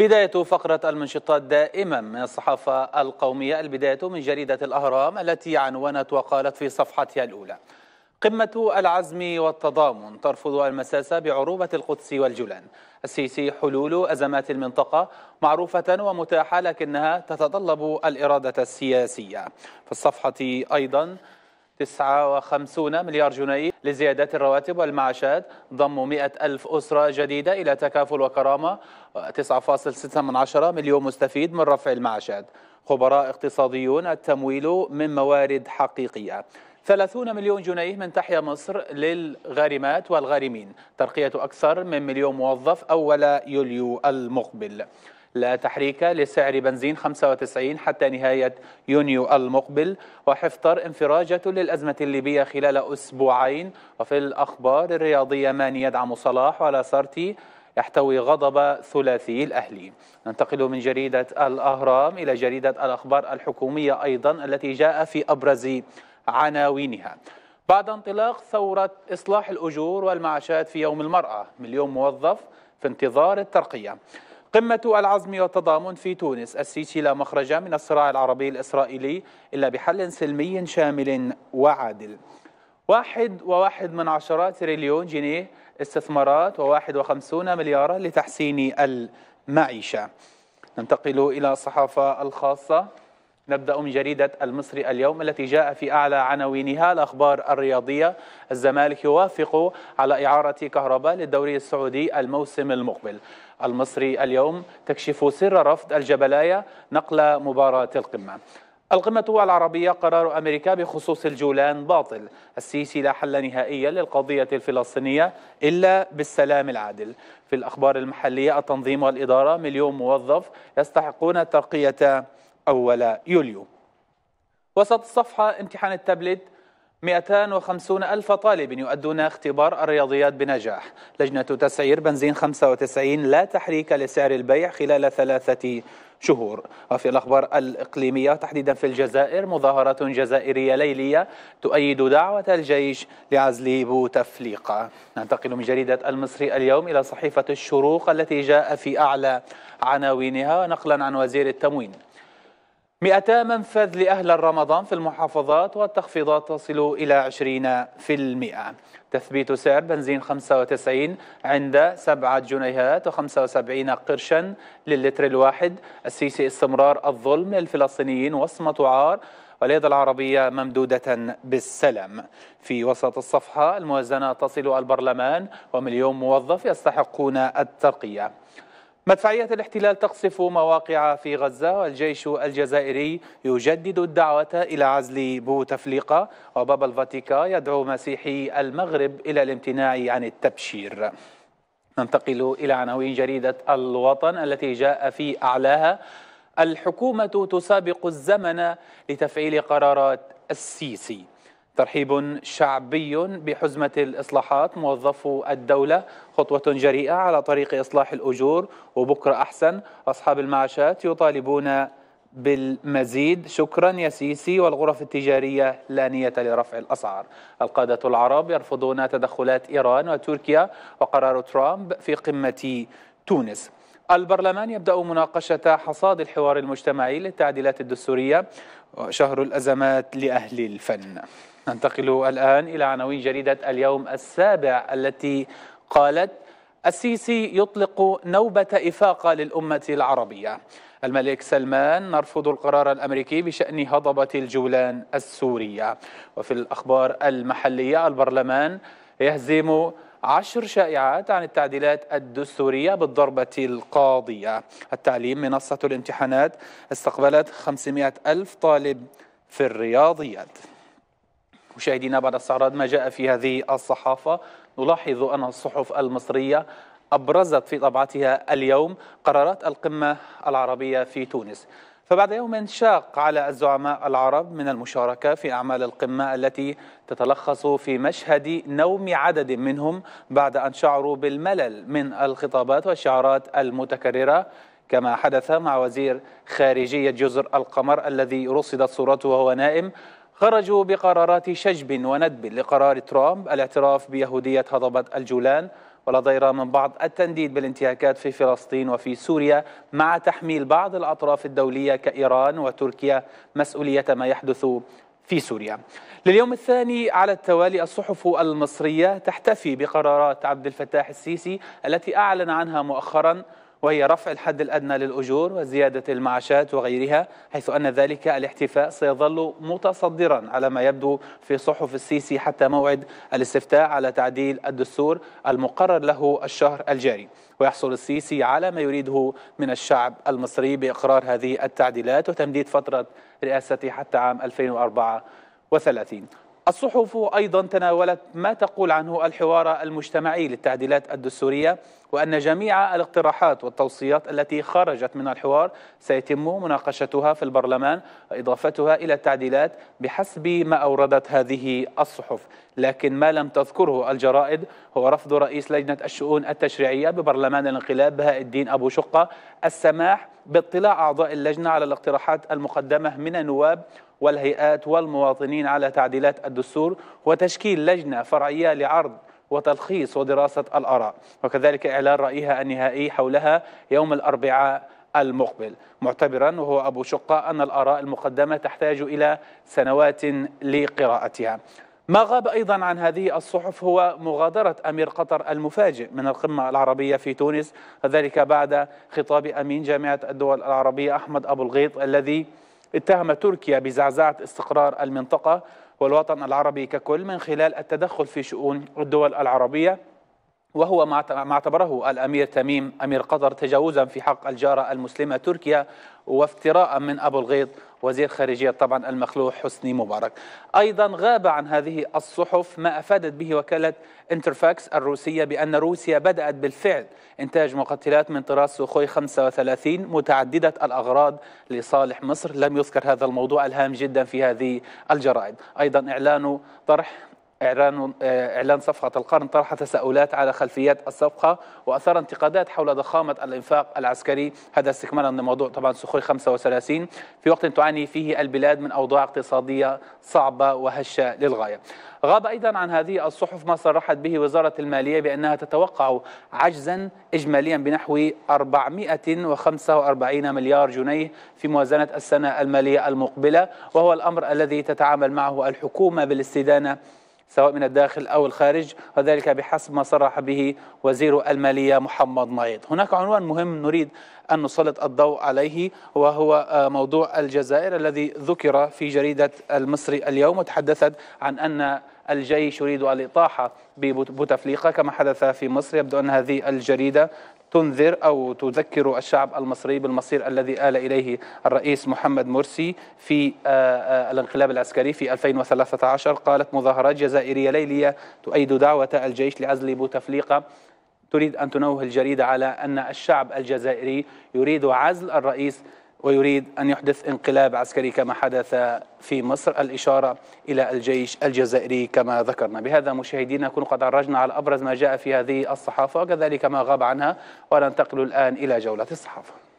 بداية فقرة المنشطات دائما من الصحافة القومية البداية من جريدة الأهرام التي عنونت وقالت في صفحتها الأولى قمة العزم والتضامن ترفض المساس بعروبة القدس والجولان السيسي حلول أزمات المنطقة معروفة ومتاحة لكنها تتطلب الإرادة السياسية في الصفحة أيضا 59 مليار جنيه لزيادة الرواتب والمعاشات ضم 100 ألف أسرة جديدة إلى تكافل وكرامة 9.6 مليون مستفيد من رفع المعاشات خبراء اقتصاديون التمويل من موارد حقيقية 30 مليون جنيه من تحيا مصر للغارمات والغارمين ترقية أكثر من مليون موظف أول يوليو المقبل لا تحريك لسعر بنزين 95 حتى نهاية يونيو المقبل وحفتر انفراجة للأزمة الليبية خلال أسبوعين وفي الأخبار الرياضية ماني يدعم صلاح ولا سارتي يحتوي غضب ثلاثي الأهلي ننتقل من جريدة الأهرام إلى جريدة الأخبار الحكومية أيضا التي جاء في أبرز عناوينها بعد انطلاق ثورة إصلاح الأجور والمعاشات في يوم المرأة مليون موظف في انتظار الترقية قمة العزم والتضامن في تونس السيسي لا مخرج من الصراع العربي الإسرائيلي إلا بحل سلمي شامل وعادل واحد وواحد من عشرة تريليون جنيه استثمارات وواحد وخمسون مليارا لتحسين المعيشة ننتقل إلى الصحافة الخاصة نبدأ من جريدة المصري اليوم التي جاء في أعلى عناوينها الأخبار الرياضية الزمالك يوافق على إعارة كهرباء للدوري السعودي الموسم المقبل المصري اليوم تكشف سر رفض الجبلاية نقل مباراة القمة القمة العربية قرار أمريكا بخصوص الجولان باطل السيسي لا حل نهائيا للقضية الفلسطينية إلا بالسلام العادل في الأخبار المحلية التنظيم والإدارة مليون موظف يستحقون الترقية أول يوليو وسط الصفحة امتحان التابلت 250 ألف طالب يؤدون اختبار الرياضيات بنجاح لجنة تسعير بنزين 95 لا تحريك لسعر البيع خلال ثلاثة شهور وفي الأخبار الإقليمية تحديدا في الجزائر مظاهرات جزائرية ليلية تؤيد دعوة الجيش لعزل بوتفليقة ننتقل من جريدة المصري اليوم إلى صحيفة الشروق التي جاء في أعلى عناوينها نقلا عن وزير التموين 200 منفذ لأهل رمضان في المحافظات والتخفيضات تصل إلى 20% تثبيت سعر بنزين 95 عند 7 جنيهات و75 قرشا للتر الواحد السيسي استمرار الظلم للفلسطينيين وصمة عار واليد العربية ممدودة بالسلام في وسط الصفحة الموازنة تصل البرلمان ومليون موظف يستحقون الترقية مدفعية الاحتلال تقصف مواقع في غزة والجيش الجزائري يجدد الدعوة إلى عزل بوتفليقة وبابا الفاتيكا يدعو مسيحي المغرب إلى الامتناع عن التبشير ننتقل إلى عناوين جريدة الوطن التي جاء في أعلاها الحكومة تسابق الزمن لتفعيل قرارات السيسي ترحيب شعبي بحزمة الإصلاحات موظفو الدولة خطوة جريئة على طريق إصلاح الأجور وبكرة أحسن أصحاب المعاشات يطالبون بالمزيد شكرا يا سيسي والغرف التجارية لا نية لرفع الأسعار القادة العرب يرفضون تدخلات إيران وتركيا وقرار ترامب في قمة تونس البرلمان يبدأ مناقشة حصاد الحوار المجتمعي للتعديلات الدستورية شهر الأزمات لأهل الفن ننتقل الآن إلى عناوين جريدة اليوم السابع التي قالت السيسي يطلق نوبة إفاقة للأمة العربية الملك سلمان نرفض القرار الأمريكي بشأن هضبة الجولان السورية وفي الأخبار المحلية البرلمان يهزم عشر شائعات عن التعديلات الدستورية بالضربة القاضية التعليم منصة الامتحانات استقبلت 500 ألف طالب في الرياضيات مشاهدينا بعد استعراض ما جاء في هذه الصحافة نلاحظ أن الصحف المصرية أبرزت في طبعتها اليوم قرارات القمة العربية في تونس فبعد يوم شاق على الزعماء العرب من المشاركة في أعمال القمة التي تتلخص في مشهد نوم عدد منهم بعد أن شعروا بالملل من الخطابات والشعارات المتكررة كما حدث مع وزير خارجية جزر القمر الذي رصدت صورته وهو نائم خرجوا بقرارات شجب وندب لقرار ترامب الاعتراف بيهودية هضبة الجولان ضير من بعض التنديد بالانتهاكات في فلسطين وفي سوريا مع تحميل بعض الأطراف الدولية كإيران وتركيا مسؤولية ما يحدث في سوريا لليوم الثاني على التوالي الصحف المصرية تحتفي بقرارات عبد الفتاح السيسي التي أعلن عنها مؤخراً وهي رفع الحد الأدنى للأجور وزيادة المعاشات وغيرها حيث أن ذلك الاحتفاء سيظل متصدرا على ما يبدو في صحف السيسي حتى موعد الاستفتاء على تعديل الدستور المقرر له الشهر الجاري ويحصل السيسي على ما يريده من الشعب المصري بإقرار هذه التعديلات وتمديد فترة رئاسته حتى عام 2034 الصحف أيضا تناولت ما تقول عنه الحوار المجتمعي للتعديلات الدستورية وأن جميع الاقتراحات والتوصيات التي خرجت من الحوار سيتم مناقشتها في البرلمان وإضافتها إلى التعديلات بحسب ما أوردت هذه الصحف لكن ما لم تذكره الجرائد هو رفض رئيس لجنة الشؤون التشريعية ببرلمان الانقلاب بهاء الدين أبو شقة السماح باطلاع أعضاء اللجنة على الاقتراحات المقدمة من النواب والهيئات والمواطنين على تعديلات الدستور وتشكيل لجنة فرعية لعرض وتلخيص ودراسة الآراء وكذلك إعلان رأيها النهائي حولها يوم الأربعاء المقبل معتبرا وهو أبو شقة أن الآراء المقدمة تحتاج إلى سنوات لقراءتها ما غاب أيضا عن هذه الصحف هو مغادرة أمير قطر المفاجئ من القمة العربية في تونس وذلك بعد خطاب أمين جامعة الدول العربية أحمد أبو الغيط الذي اتهم تركيا بزعزعة استقرار المنطقة والوطن العربي ككل من خلال التدخل في شؤون الدول العربية وهو ما اعتبره الامير تميم امير قطر تجاوزا في حق الجاره المسلمه تركيا وافتراء من ابو الغيط وزير خارجية طبعا المخلوع حسني مبارك أيضا غاب عن هذه الصحف ما أفادت به وكالة انترفاكس الروسية بأن روسيا بدأت بالفعل إنتاج مقتلات من طراز سوخوي 35 متعددة الأغراض لصالح مصر لم يذكر هذا الموضوع الهام جدا في هذه الجرائد أيضا إعلان طرح إعلان, إعلان صفقة القرن طرح تساؤلات على خلفيات الصفقة وأثار انتقادات حول ضخامة الإنفاق العسكري هذا استكمالا لموضوع طبعا سخوي 35 في وقت تعاني فيه البلاد من أوضاع اقتصادية صعبة وهشة للغاية غاب أيضا عن هذه الصحف ما صرحت به وزارة المالية بأنها تتوقع عجزا إجماليا بنحو 445 مليار جنيه في موازنة السنة المالية المقبلة وهو الأمر الذي تتعامل معه الحكومة بالاستدانة سواء من الداخل أو الخارج وذلك بحسب ما صرح به وزير المالية محمد نايد هناك عنوان مهم نريد أن نسلط الضوء عليه وهو آه، موضوع الجزائر الذي ذكر في جريدة المصري اليوم وتحدثت عن أن الجيش يريد الإطاحة ببوتفليقة كما حدث في مصر يبدو أن هذه الجريدة تنذر أو تذكر الشعب المصري بالمصير الذي آل إليه الرئيس محمد مرسي في آه، آه، الانقلاب العسكري في 2013 قالت مظاهرات جزائرية ليلية تؤيد دعوة الجيش لعزل بوتفليقة تريد أن تنوه الجريدة على أن الشعب الجزائري يريد عزل الرئيس ويريد أن يحدث انقلاب عسكري كما حدث في مصر الإشارة إلى الجيش الجزائري كما ذكرنا بهذا مشاهدينا نكون قد عرجنا على أبرز ما جاء في هذه الصحافة وكذلك ما غاب عنها وننتقل الآن إلى جولة الصحافة